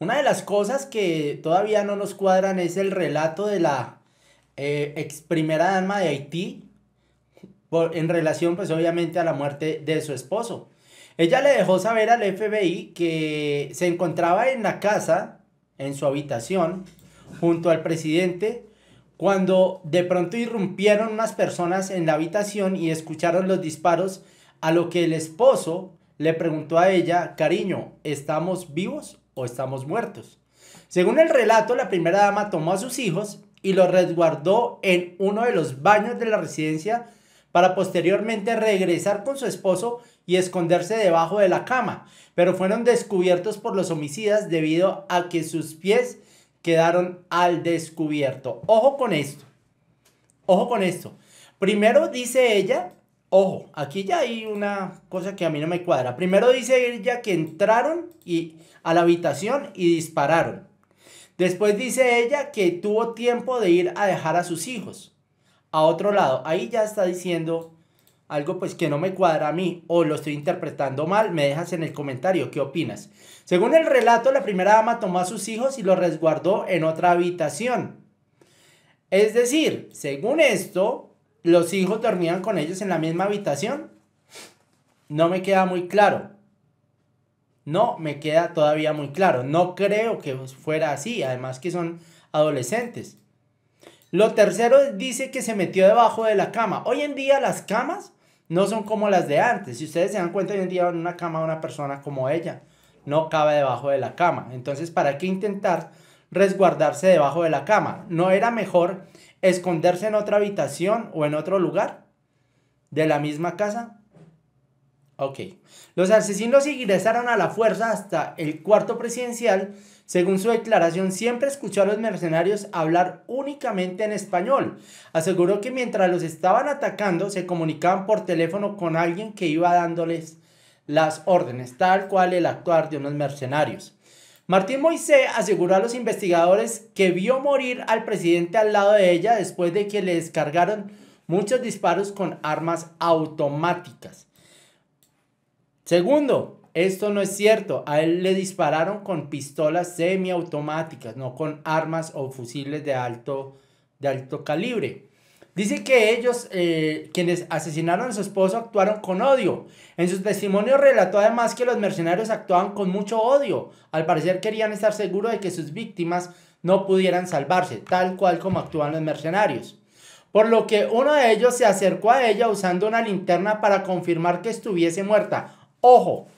Una de las cosas que todavía no nos cuadran es el relato de la eh, ex primera dama de Haití en relación pues obviamente a la muerte de su esposo. Ella le dejó saber al FBI que se encontraba en la casa, en su habitación, junto al presidente, cuando de pronto irrumpieron unas personas en la habitación y escucharon los disparos, a lo que el esposo le preguntó a ella, cariño, ¿estamos vivos? o estamos muertos. Según el relato, la primera dama tomó a sus hijos y los resguardó en uno de los baños de la residencia para posteriormente regresar con su esposo y esconderse debajo de la cama, pero fueron descubiertos por los homicidas debido a que sus pies quedaron al descubierto. Ojo con esto. Ojo con esto. Primero dice ella Ojo, aquí ya hay una cosa que a mí no me cuadra. Primero dice ella que entraron y, a la habitación y dispararon. Después dice ella que tuvo tiempo de ir a dejar a sus hijos a otro lado. Ahí ya está diciendo algo pues que no me cuadra a mí o lo estoy interpretando mal. Me dejas en el comentario, ¿qué opinas? Según el relato, la primera dama tomó a sus hijos y los resguardó en otra habitación. Es decir, según esto, los hijos dormían con ellos en la misma habitación, no me queda muy claro. No me queda todavía muy claro. No creo que fuera así, además que son adolescentes. Lo tercero dice que se metió debajo de la cama. Hoy en día las camas no son como las de antes. Si ustedes se dan cuenta, hoy en día en una cama una persona como ella no cabe debajo de la cama. Entonces, ¿para qué intentar resguardarse debajo de la cama. ¿No era mejor esconderse en otra habitación o en otro lugar de la misma casa? Ok. Los asesinos ingresaron a la fuerza hasta el cuarto presidencial. Según su declaración, siempre escuchó a los mercenarios hablar únicamente en español. Aseguró que mientras los estaban atacando, se comunicaban por teléfono con alguien que iba dándoles las órdenes, tal cual el actuar de unos mercenarios. Martín Moisés aseguró a los investigadores que vio morir al presidente al lado de ella después de que le descargaron muchos disparos con armas automáticas. Segundo, esto no es cierto. A él le dispararon con pistolas semiautomáticas, no con armas o fusiles de alto, de alto calibre. Dice que ellos, eh, quienes asesinaron a su esposo, actuaron con odio. En sus testimonios relató además que los mercenarios actuaban con mucho odio. Al parecer querían estar seguros de que sus víctimas no pudieran salvarse, tal cual como actúan los mercenarios. Por lo que uno de ellos se acercó a ella usando una linterna para confirmar que estuviese muerta. Ojo,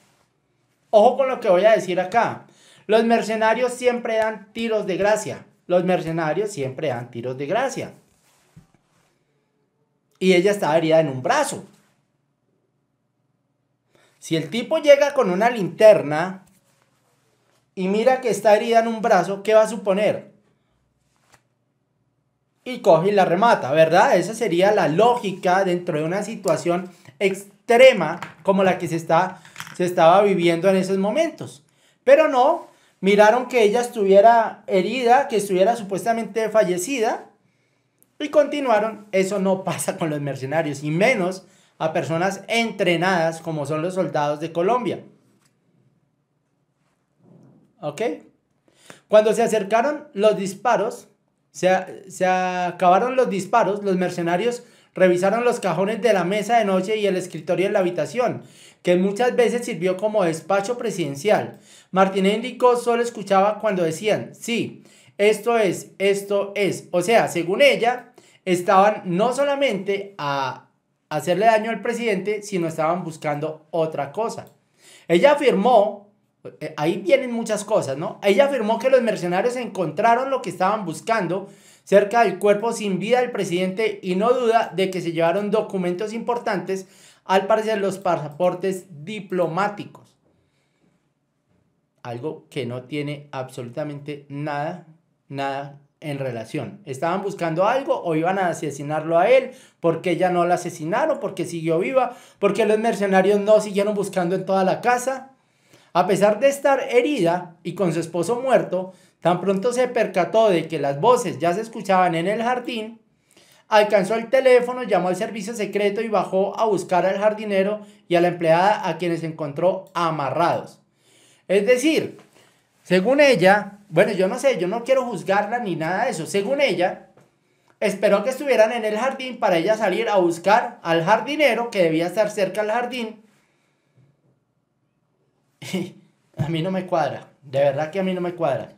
ojo con lo que voy a decir acá. Los mercenarios siempre dan tiros de gracia. Los mercenarios siempre dan tiros de gracia y ella estaba herida en un brazo. Si el tipo llega con una linterna y mira que está herida en un brazo, ¿qué va a suponer? Y coge y la remata, ¿verdad? Esa sería la lógica dentro de una situación extrema como la que se, está, se estaba viviendo en esos momentos. Pero no, miraron que ella estuviera herida, que estuviera supuestamente fallecida y continuaron, eso no pasa con los mercenarios, y menos a personas entrenadas como son los soldados de Colombia. ¿Ok? Cuando se acercaron los disparos, se, se, acabaron los disparos, los mercenarios revisaron los cajones de la mesa de noche y el escritorio en la habitación, que muchas veces sirvió como despacho presidencial. Martínez indicó solo escuchaba cuando decían, sí, esto es, esto es. O sea, según ella, estaban no solamente a hacerle daño al presidente, sino estaban buscando otra cosa. Ella afirmó, eh, ahí vienen muchas cosas, ¿no? Ella afirmó que los mercenarios encontraron lo que estaban buscando cerca del cuerpo sin vida del presidente y no duda de que se llevaron documentos importantes, al parecer los pasaportes diplomáticos. Algo que no tiene absolutamente nada, nada en relación. Estaban buscando algo o iban a asesinarlo a él, porque ya no la asesinaron, porque siguió viva, porque los mercenarios no siguieron buscando en toda la casa. A pesar de estar herida y con su esposo muerto, tan pronto se percató de que las voces ya se escuchaban en el jardín, alcanzó el teléfono, llamó al servicio secreto y bajó a buscar al jardinero y a la empleada a quienes encontró amarrados. Es decir, según ella, bueno, yo no sé, yo no quiero juzgarla ni nada de eso. Según ella, esperó que estuvieran en el jardín para ella salir a buscar al jardinero que debía estar cerca al jardín. a mí no me cuadra, de verdad que a mí no me cuadra.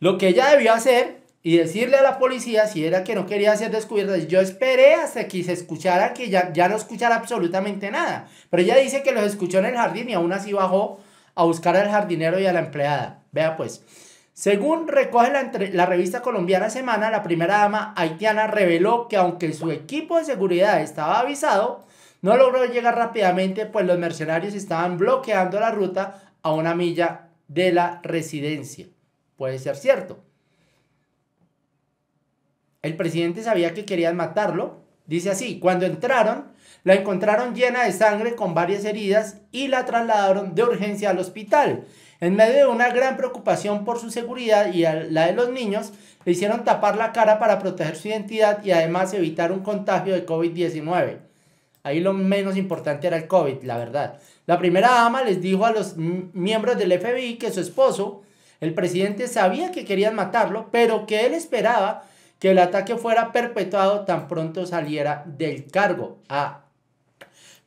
Lo que ella debió hacer y decirle a la policía si era que no quería ser descubierta. Yo esperé hasta que se escuchara, que ya, ya no escuchara absolutamente nada. Pero ella dice que los escuchó en el jardín y aún así bajó a buscar al jardinero y a la empleada. Vea pues. Según recoge la, la, revista colombiana Semana, la primera dama haitiana reveló que aunque su equipo de seguridad estaba avisado, no logró llegar rápidamente pues los mercenarios estaban bloqueando la ruta a una milla de la residencia. Puede ser cierto. El presidente sabía que querían matarlo. Dice así, cuando entraron, la encontraron llena de sangre con varias heridas y la trasladaron de urgencia al hospital. En medio de una gran preocupación por su seguridad y la de los niños, le hicieron tapar la cara para proteger su identidad y además evitar un contagio de COVID-19. Ahí lo menos importante era el COVID, la verdad. La primera dama les dijo a los miembros del FBI que su esposo, el presidente, sabía que querían matarlo, pero que él esperaba que el ataque fuera perpetuado tan pronto saliera del cargo. Ah,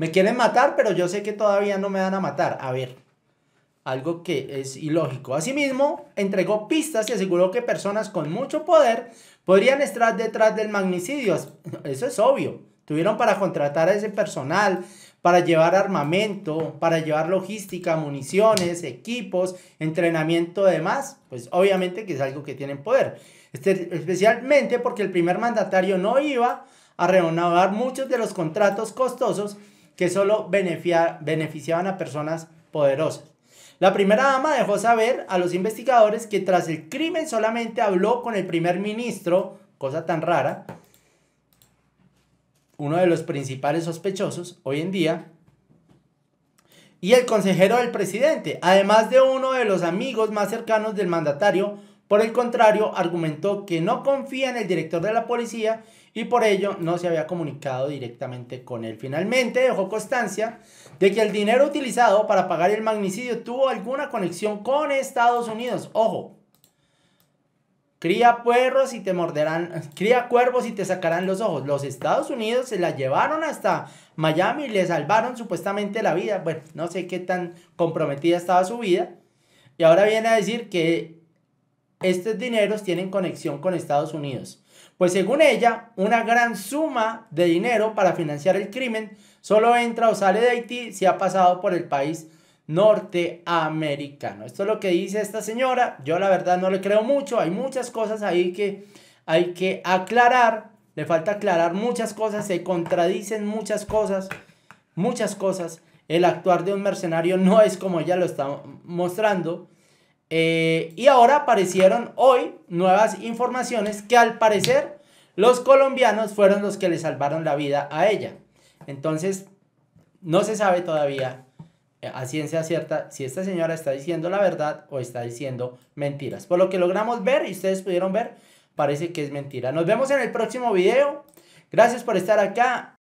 me quieren matar, pero yo sé que todavía no me van a matar. A ver, algo que es ilógico. Asimismo, entregó pistas y aseguró que personas con mucho poder podrían estar detrás del magnicidio. Eso es obvio. Tuvieron para contratar a ese personal, para llevar armamento, para llevar logística, municiones, equipos, entrenamiento, demás. Pues obviamente que es algo que tienen poder. Este, especialmente porque el primer mandatario no iba a renovar muchos de los contratos costosos que solo beneficiaban a personas poderosas. La primera dama dejó saber a los investigadores que tras el crimen solamente habló con el primer ministro, cosa tan rara, uno de los principales sospechosos hoy en día, y el consejero del presidente, además de uno de los amigos más cercanos del mandatario, por el contrario, argumentó que no confía en el director de la policía y por ello no se había comunicado directamente con él. Finalmente dejó constancia de que el dinero utilizado para pagar el magnicidio tuvo alguna conexión con Estados Unidos. Ojo, cría puerros y te morderán, cría cuervos y te sacarán los ojos. Los Estados Unidos se la llevaron hasta Miami y le salvaron supuestamente la vida. Bueno, no sé qué tan comprometida estaba su vida. Y ahora viene a decir que estos dineros tienen conexión con Estados Unidos. Pues según ella, una gran suma de dinero para financiar el crimen solo entra o sale de Haití si ha pasado por el país norteamericano. Esto es lo que dice esta señora. Yo la verdad no le creo mucho. Hay muchas cosas ahí que hay que aclarar. Le falta aclarar muchas cosas. Se contradicen muchas cosas. Muchas cosas. El actuar de un mercenario no es como ella lo está mostrando. Eh, y ahora aparecieron hoy nuevas informaciones que al parecer los colombianos fueron los que le salvaron la vida a ella. Entonces, no se sabe todavía eh, a ciencia cierta si esta señora está diciendo la verdad o está diciendo mentiras. Por lo que logramos ver y ustedes pudieron ver, parece que es mentira. Nos vemos en el próximo video. Gracias por estar acá.